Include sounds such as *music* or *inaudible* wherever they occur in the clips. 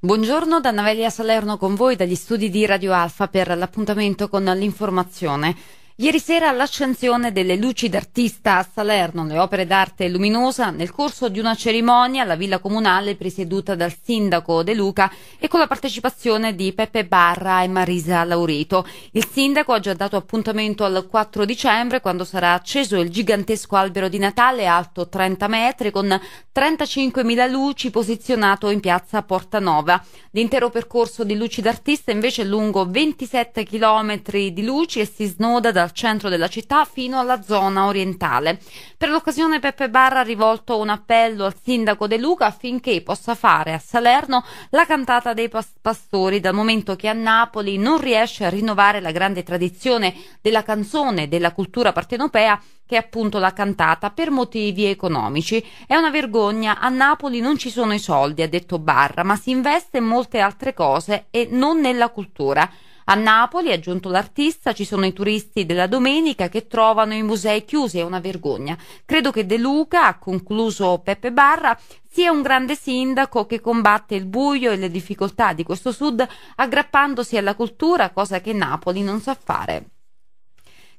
Buongiorno da Navelia Salerno con voi dagli studi di Radio Alfa per l'appuntamento con l'informazione. Ieri sera l'accensione delle luci d'artista a Salerno, le opere d'arte luminosa, nel corso di una cerimonia alla Villa Comunale presieduta dal sindaco De Luca e con la partecipazione di Peppe Barra e Marisa Laurito. Il sindaco ha già dato appuntamento al 4 dicembre quando sarà acceso il gigantesco albero di Natale alto 30 metri con 35.000 luci posizionato in piazza Portanova. L'intero percorso di luci d'artista invece è lungo 27 km di luci e si snoda dal dal centro della città fino alla zona orientale. Per l'occasione Peppe Barra ha rivolto un appello al sindaco De Luca affinché possa fare a Salerno la cantata dei pastori dal momento che a Napoli non riesce a rinnovare la grande tradizione della canzone della cultura partenopea che è appunto la cantata per motivi economici. È una vergogna, a Napoli non ci sono i soldi, ha detto Barra, ma si investe in molte altre cose e non nella cultura. A Napoli, ha aggiunto l'artista, ci sono i turisti della domenica che trovano i musei chiusi, è una vergogna. Credo che De Luca, ha concluso Peppe Barra, sia un grande sindaco che combatte il buio e le difficoltà di questo sud aggrappandosi alla cultura, cosa che Napoli non sa fare.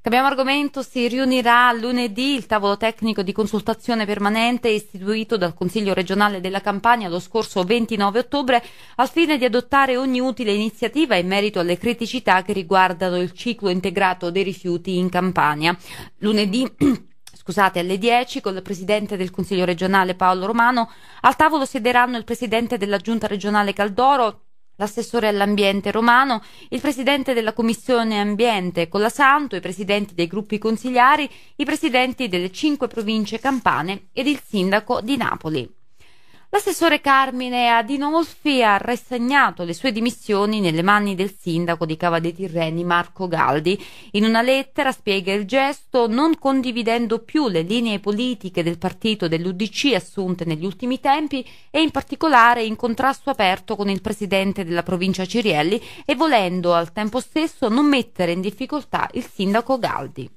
Cambiamo argomento, si riunirà lunedì il tavolo tecnico di consultazione permanente istituito dal Consiglio regionale della Campania lo scorso 29 ottobre al fine di adottare ogni utile iniziativa in merito alle criticità che riguardano il ciclo integrato dei rifiuti in Campania. Lunedì *clears throat* scusate, alle 10 con il Presidente del Consiglio regionale Paolo Romano. Al tavolo siederanno il Presidente della Giunta regionale Caldoro, l'assessore all'ambiente Romano, il presidente della commissione ambiente Colasanto, i presidenti dei gruppi consigliari, i presidenti delle cinque province campane ed il sindaco di Napoli. L'assessore Carmine Adinolfi ha rassegnato le sue dimissioni nelle mani del sindaco di Cava dei Tirreni Marco Galdi. In una lettera spiega il gesto non condividendo più le linee politiche del partito dell'UDC assunte negli ultimi tempi e in particolare in contrasto aperto con il presidente della provincia Cirielli e volendo al tempo stesso non mettere in difficoltà il sindaco Galdi.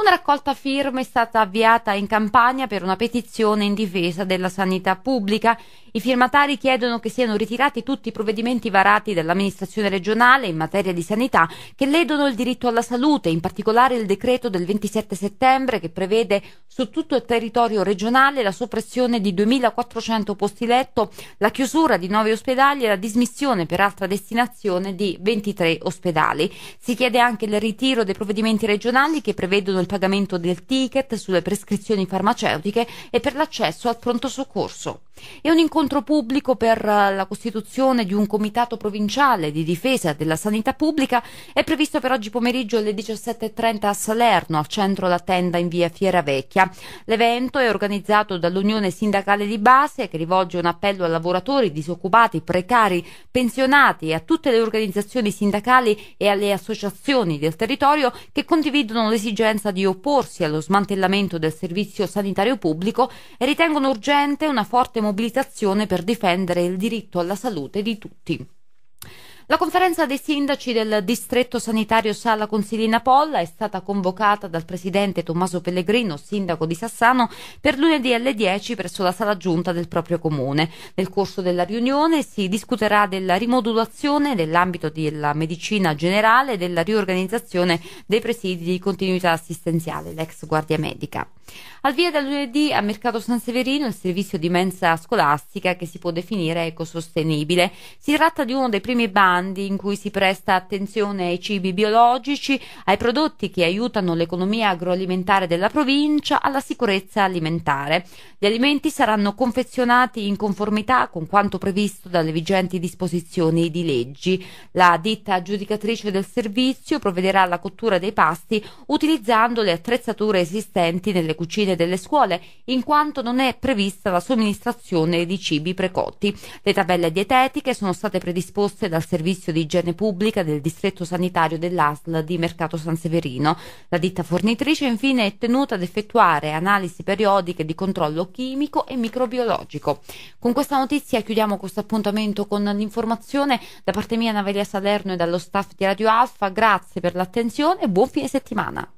Una raccolta firme è stata avviata in campagna per una petizione in difesa della sanità pubblica. I firmatari chiedono che siano ritirati tutti i provvedimenti varati dall'amministrazione regionale in materia di sanità che ledono il diritto alla salute, in particolare il decreto del 27 settembre che prevede su tutto il territorio regionale la soppressione di 2.400 posti letto, la chiusura di 9 ospedali e la dismissione per altra destinazione di 23 ospedali. Si chiede anche il ritiro dei provvedimenti regionali che prevedono il pagamento del ticket, sulle prescrizioni farmaceutiche e per l'accesso al pronto soccorso. E un incontro pubblico per eh, la costituzione di un comitato provinciale di difesa della sanità pubblica è previsto per oggi pomeriggio alle 17.30 a Salerno, al centro La Tenda in via Fiera Vecchia. L'evento è organizzato dall'Unione Sindacale di Base che rivolge un appello a lavoratori, disoccupati, precari, pensionati e a tutte le organizzazioni sindacali e alle associazioni del territorio che condividono l'esigenza di di opporsi allo smantellamento del servizio sanitario pubblico e ritengono urgente una forte mobilitazione per difendere il diritto alla salute di tutti. La conferenza dei sindaci del distretto sanitario Sala Consilina Polla è stata convocata dal presidente Tommaso Pellegrino, sindaco di Sassano, per lunedì alle 10 presso la sala giunta del proprio comune. Nel corso della riunione si discuterà della rimodulazione dell'ambito della medicina generale e della riorganizzazione dei presidi di continuità assistenziale, l'ex guardia medica. Al via da lunedì a Mercato San Severino il servizio di mensa scolastica che si può definire ecosostenibile. Si tratta di uno dei primi bandi in cui si presta attenzione ai cibi biologici, ai prodotti che aiutano l'economia agroalimentare della provincia, alla sicurezza alimentare. Gli alimenti saranno confezionati in conformità con quanto previsto dalle vigenti disposizioni di leggi. La ditta aggiudicatrice del servizio provvederà alla cottura dei pasti utilizzando le attrezzature esistenti nelle cucine delle scuole, in quanto non è prevista la somministrazione di cibi precotti. Le tabelle dietetiche sono state predisposte dal Servizio di Igiene Pubblica del Distretto Sanitario dell'ASL di Mercato San Severino. La ditta fornitrice infine è tenuta ad effettuare analisi periodiche di controllo chimico e microbiologico. Con questa notizia chiudiamo questo appuntamento con l'informazione da parte mia Navelia Salerno e dallo staff di Radio Alfa. Grazie per l'attenzione e buon fine settimana.